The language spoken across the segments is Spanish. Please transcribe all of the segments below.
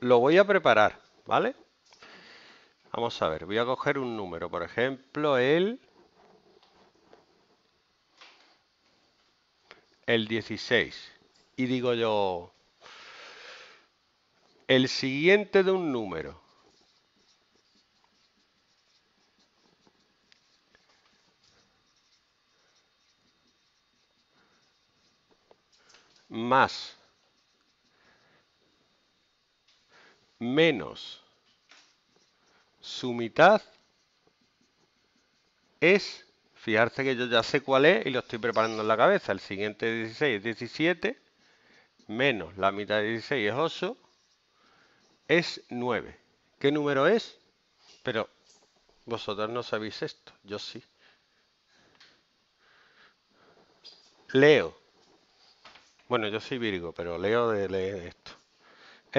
lo voy a preparar, ¿vale? Vamos a ver, voy a coger un número, por ejemplo, el, el 16. Y digo yo, el siguiente de un número. Más menos su mitad es, fijarse que yo ya sé cuál es y lo estoy preparando en la cabeza, el siguiente 16 es 17, menos la mitad de 16 es 8, es 9. ¿Qué número es? Pero vosotros no sabéis esto, yo sí. Leo. Bueno, yo soy Virgo, pero Leo de leer esto.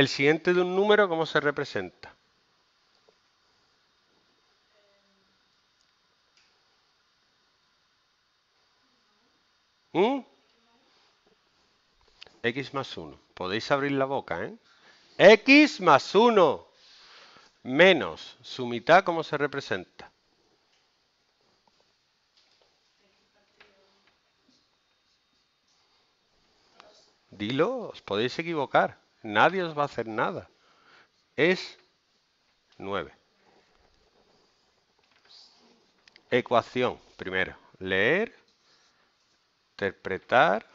¿El siguiente de un número cómo se representa? ¿Mm? X más 1. Podéis abrir la boca, ¿eh? X más 1 menos su mitad, ¿cómo se representa? Dilo, os podéis equivocar. Nadie os va a hacer nada. Es 9. Ecuación, primero. Leer, interpretar,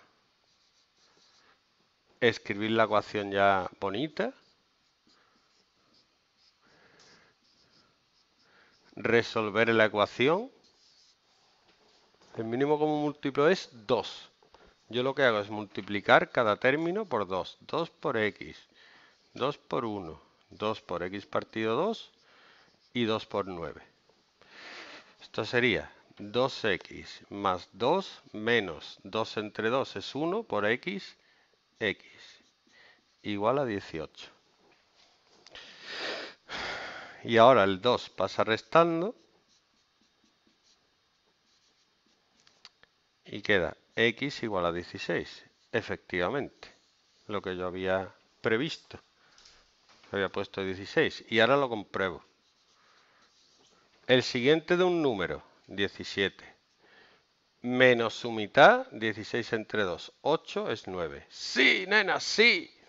escribir la ecuación ya bonita, resolver la ecuación. El mínimo común múltiplo es 2 yo lo que hago es multiplicar cada término por 2. 2 por x, 2 por 1, 2 por x partido 2 y 2 por 9. Esto sería 2x más 2 menos 2 entre 2 es 1 por x, x, igual a 18. Y ahora el 2 pasa restando y queda x igual a 16. Efectivamente, lo que yo había previsto. Había puesto 16 y ahora lo compruebo. El siguiente de un número, 17. Menos su mitad, 16 entre 2. 8 es 9. ¡Sí, nena, sí!